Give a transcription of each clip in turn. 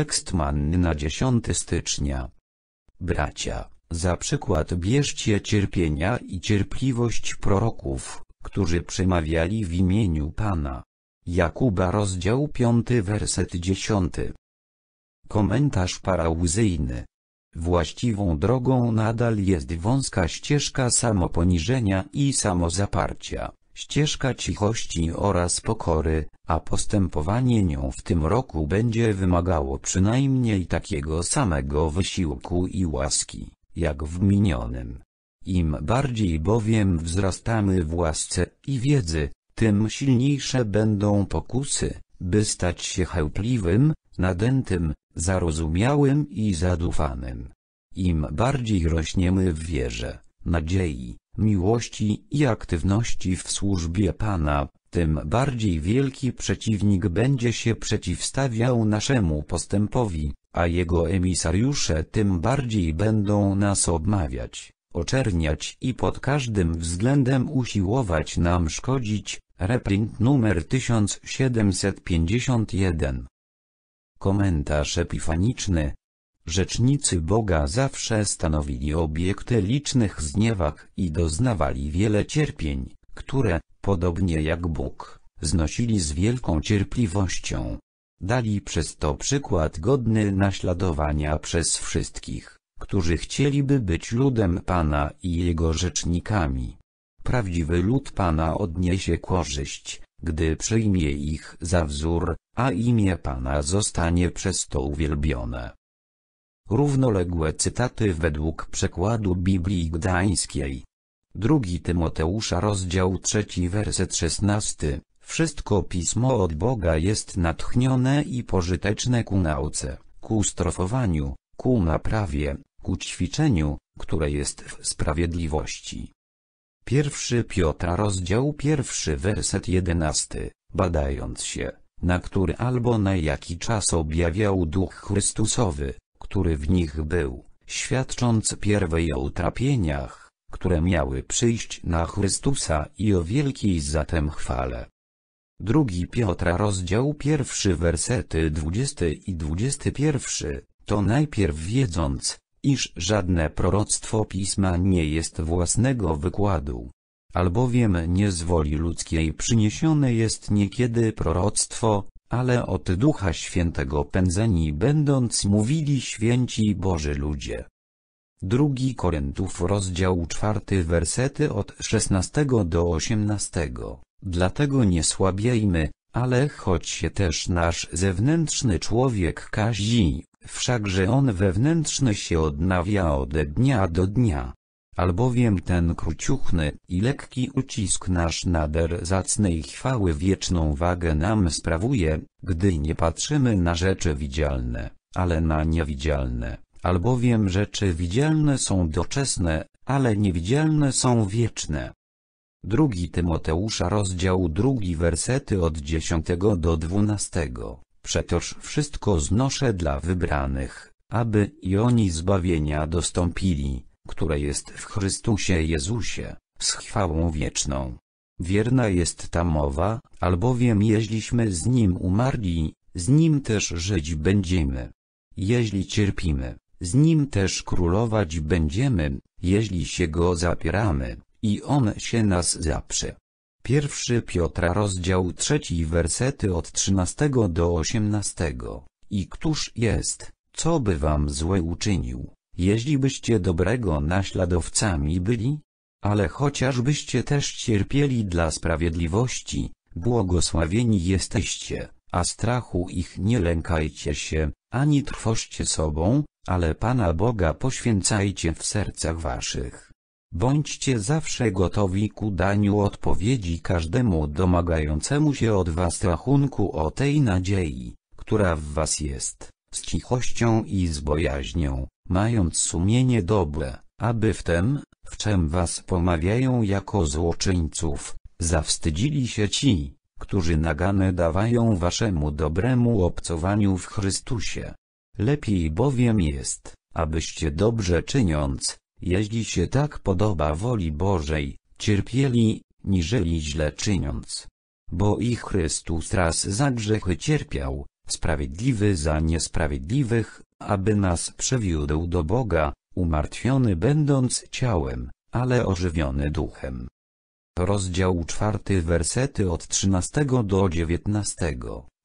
Tekst manny na 10 stycznia. Bracia, za przykład bierzcie cierpienia i cierpliwość proroków, którzy przemawiali w imieniu Pana. Jakuba rozdział 5 werset 10. Komentarz parauzyjny. Właściwą drogą nadal jest wąska ścieżka samoponiżenia i samozaparcia ścieżka cichości oraz pokory, a postępowanie nią w tym roku będzie wymagało przynajmniej takiego samego wysiłku i łaski, jak w minionym. Im bardziej bowiem wzrastamy w łasce i wiedzy, tym silniejsze będą pokusy, by stać się chełpliwym, nadętym, zarozumiałym i zadufanym. Im bardziej rośniemy w wierze, nadziei, miłości i aktywności w służbie Pana, tym bardziej wielki przeciwnik będzie się przeciwstawiał naszemu postępowi, a jego emisariusze tym bardziej będą nas obmawiać, oczerniać i pod każdym względem usiłować nam szkodzić. Reprint numer 1751 Komentarz epifaniczny Rzecznicy Boga zawsze stanowili obiekty licznych zniewag i doznawali wiele cierpień, które, podobnie jak Bóg, znosili z wielką cierpliwością. Dali przez to przykład godny naśladowania przez wszystkich, którzy chcieliby być ludem Pana i Jego rzecznikami. Prawdziwy lud Pana odniesie korzyść, gdy przyjmie ich za wzór, a imię Pana zostanie przez to uwielbione. Równoległe cytaty według przekładu Biblii Gdańskiej. Drugi Tymoteusza rozdział 3 werset 16. Wszystko pismo od Boga jest natchnione i pożyteczne ku nauce, ku strofowaniu, ku naprawie, ku ćwiczeniu, które jest w sprawiedliwości. Pierwszy Piotra rozdział pierwszy werset jedenasty, badając się, na który albo na jaki czas objawiał Duch Chrystusowy, który w nich był, świadcząc pierwej o utrapieniach, które miały przyjść na Chrystusa i o wielkiej zatem chwale. Drugi Piotra rozdział pierwszy wersety 20 i 21, to najpierw wiedząc, iż żadne proroctwo Pisma nie jest własnego wykładu. Albowiem nie z woli ludzkiej przyniesione jest niekiedy proroctwo, ale od Ducha Świętego pędzeni będąc mówili święci Boży ludzie. 2 Koryntów rozdział 4 wersety od 16 do 18. Dlatego nie słabiejmy, ale choć się też nasz zewnętrzny człowiek kazi, wszakże on wewnętrzny się odnawia od dnia do dnia albowiem ten króciuchny i lekki ucisk nasz nader zacnej chwały wieczną wagę nam sprawuje, gdy nie patrzymy na rzeczy widzialne, ale na niewidzialne, albowiem rzeczy widzialne są doczesne, ale niewidzialne są wieczne. Drugi Tymoteusza rozdział drugi wersety od 10 do 12. Przetoż wszystko znoszę dla wybranych, aby i oni zbawienia dostąpili które jest w Chrystusie Jezusie, z chwałą wieczną. Wierna jest ta mowa, albowiem jeśliśmy z Nim umarli, z Nim też żyć będziemy. Jeśli cierpimy, z Nim też królować będziemy, jeśli się Go zapieramy, i On się nas zaprze. Pierwszy Piotra rozdział trzeci, wersety od 13 do 18. I któż jest, co by wam złe uczynił, jeździbyście dobrego naśladowcami byli, ale chociażbyście też cierpieli dla sprawiedliwości, błogosławieni jesteście, a strachu ich nie lękajcie się, ani trwoście sobą, ale Pana Boga poświęcajcie w sercach waszych. Bądźcie zawsze gotowi ku daniu odpowiedzi każdemu domagającemu się od was rachunku o tej nadziei, która w was jest, z cichością i z bojaźnią, mając sumienie dobre, aby w tem, w czym was pomawiają jako złoczyńców, zawstydzili się ci, którzy nagane dawają waszemu dobremu obcowaniu w Chrystusie. Lepiej bowiem jest, abyście dobrze czyniąc, jeśli się tak podoba woli Bożej, cierpieli, niżeli źle czyniąc. Bo i Chrystus raz za grzechy cierpiał, sprawiedliwy za niesprawiedliwych, aby nas przywiódł do Boga, umartwiony będąc ciałem, ale ożywiony duchem. Rozdział czwarty wersety od 13 do 19.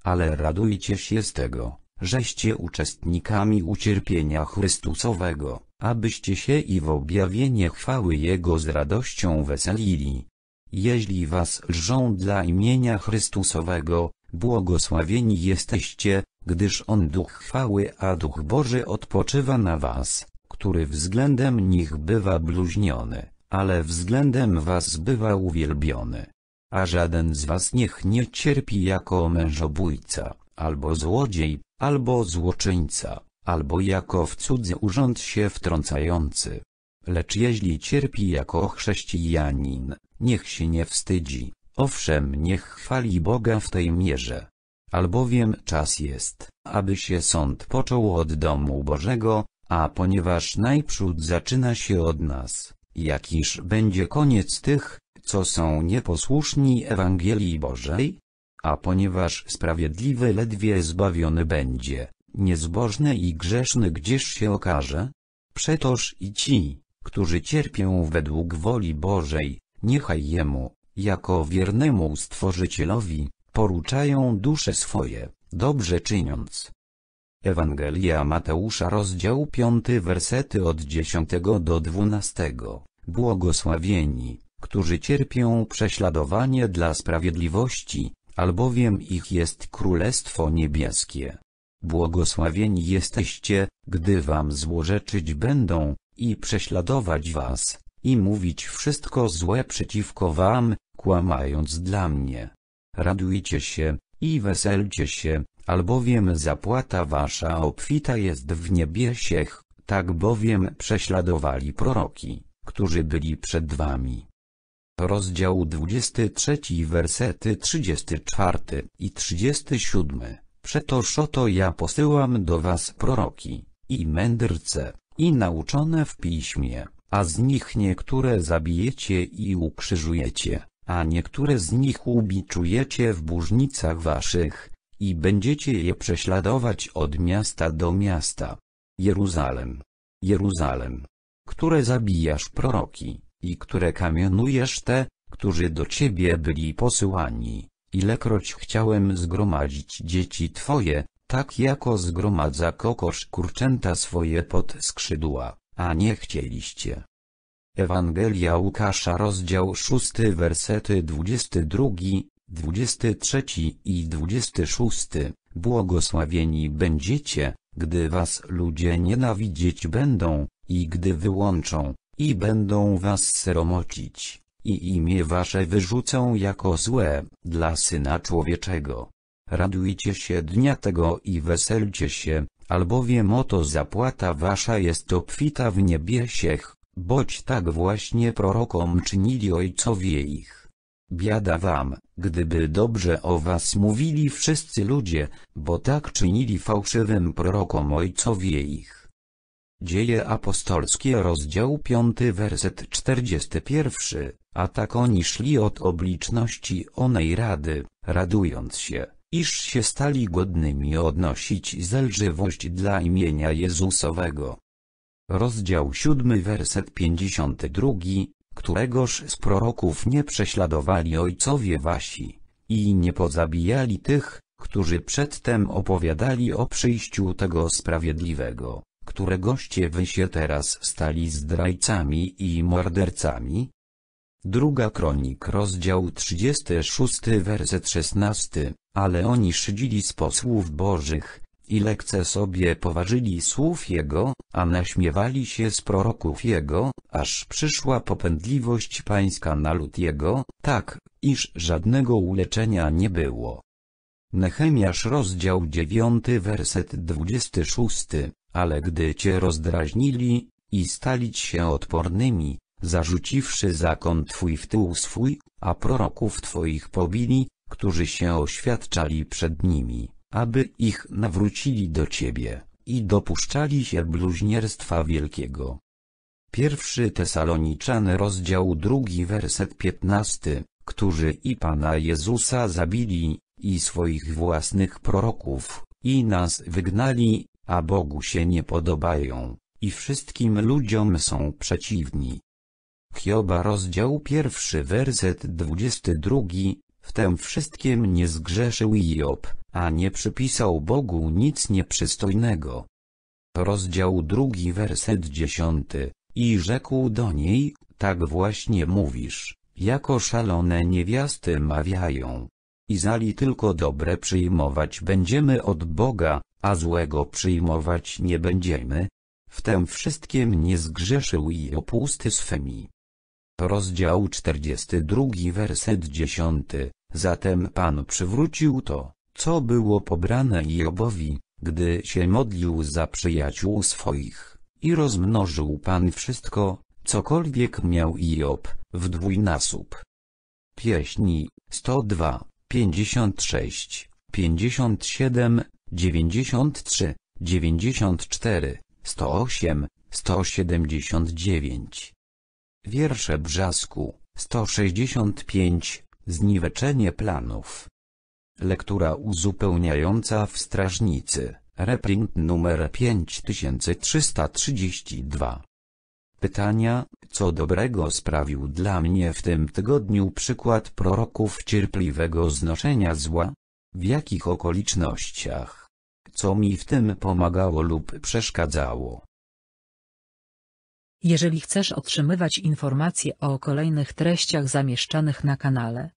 Ale radujcie się z tego, żeście uczestnikami ucierpienia Chrystusowego, abyście się i w objawienie chwały Jego z radością weselili. Jeśli was lżą dla imienia Chrystusowego, błogosławieni jesteście, gdyż On Duch chwały, a Duch Boży odpoczywa na was, który względem nich bywa bluźniony, ale względem was bywa uwielbiony. A żaden z was niech nie cierpi jako mężobójca, albo złodziej, albo złoczyńca, albo jako w cudzy urząd się wtrącający. Lecz jeśli cierpi jako chrześcijanin, niech się nie wstydzi, owszem niech chwali Boga w tej mierze albowiem czas jest, aby się sąd począł od domu Bożego, a ponieważ najprzód zaczyna się od nas, jakiż będzie koniec tych, co są nieposłuszni Ewangelii Bożej? A ponieważ sprawiedliwy ledwie zbawiony będzie, niezbożny i grzeszny gdzież się okaże? Przetoż i ci, którzy cierpią według woli Bożej, niechaj Jemu, jako wiernemu Stworzycielowi, Poruczają dusze swoje, dobrze czyniąc. Ewangelia Mateusza rozdział 5 wersety od 10 do 12. Błogosławieni, którzy cierpią prześladowanie dla sprawiedliwości, albowiem ich jest Królestwo Niebieskie. Błogosławieni jesteście, gdy wam złorzeczyć będą, i prześladować was, i mówić wszystko złe przeciwko wam, kłamając dla mnie radujcie się, i weselcie się, albowiem zapłata wasza obfita jest w niebiesiech, tak bowiem prześladowali proroki, którzy byli przed wami. Rozdział 23 wersety 34 i 37 Przetoż oto ja posyłam do was proroki, i mędrce, i nauczone w piśmie, a z nich niektóre zabijecie i ukrzyżujecie, a niektóre z nich ubiczujecie w bóżnicach waszych, i będziecie je prześladować od miasta do miasta. Jeruzalem, Jeruzalem, które zabijasz proroki, i które kamionujesz te, którzy do ciebie byli posyłani, ilekroć chciałem zgromadzić dzieci twoje, tak jako zgromadza kokosz kurczęta swoje pod skrzydła, a nie chcieliście. Ewangelia Łukasza rozdział 6 wersety 22, 23 i 26. Błogosławieni będziecie, gdy was ludzie nienawidzieć będą, i gdy wyłączą, i będą was sromocić, i imię wasze wyrzucą jako złe, dla Syna Człowieczego. Radujcie się dnia tego i weselcie się, albowiem oto zapłata wasza jest obfita w niebiesiech boć tak właśnie prorokom czynili ojcowie ich. Biada wam, gdyby dobrze o was mówili wszyscy ludzie, bo tak czynili fałszywym prorokom ojcowie ich. Dzieje apostolskie rozdział 5 werset 41, a tak oni szli od obliczności onej rady, radując się, iż się stali godnymi odnosić zelżywość dla imienia Jezusowego rozdział 7 werset 52, któregoż z proroków nie prześladowali ojcowie wasi, i nie pozabijali tych, którzy przedtem opowiadali o przyjściu tego sprawiedliwego, któregoście wy się teraz stali zdrajcami i mordercami? Druga kronik rozdział 36 werset 16, ale oni szydzili z posłów bożych, i lekce sobie poważyli słów Jego, a naśmiewali się z proroków Jego, aż przyszła popędliwość pańska na lud Jego, tak, iż żadnego uleczenia nie było. Nechemiasz rozdział 9 werset 26, ale gdy cię rozdrażnili, i stalić się odpornymi, zarzuciwszy zakon twój w tył swój, a proroków twoich pobili, którzy się oświadczali przed nimi aby ich nawrócili do Ciebie i dopuszczali się bluźnierstwa wielkiego. Pierwszy Tesaloniczan rozdział drugi werset piętnasty, którzy i Pana Jezusa zabili, i swoich własnych proroków, i nas wygnali, a Bogu się nie podobają, i wszystkim ludziom są przeciwni. Hioba rozdział pierwszy werset dwudziesty drugi, w tym wszystkim nie zgrzeszył Job, a nie przypisał Bogu nic nieprzystojnego. Rozdział drugi werset dziesiąty, i rzekł do niej, tak właśnie mówisz, jako szalone niewiasty mawiają. I zali tylko dobre przyjmować będziemy od Boga, a złego przyjmować nie będziemy. W tem wszystkim nie zgrzeszył i opusty swemi. Rozdział 42 werset 10. Zatem Pan przywrócił to, co było pobrane Jobowi, gdy się modlił za przyjaciół swoich, i rozmnożył Pan wszystko, cokolwiek miał Job, w dwójnasób. Pieśni 102, 56, 57, 93, 94, 108, 179. Wiersze Brzasku, 165, Zniweczenie planów. Lektura uzupełniająca w strażnicy, reprint numer 5332. Pytania, co dobrego sprawił dla mnie w tym tygodniu przykład proroków cierpliwego znoszenia zła? W jakich okolicznościach? Co mi w tym pomagało lub przeszkadzało? Jeżeli chcesz otrzymywać informacje o kolejnych treściach zamieszczanych na kanale,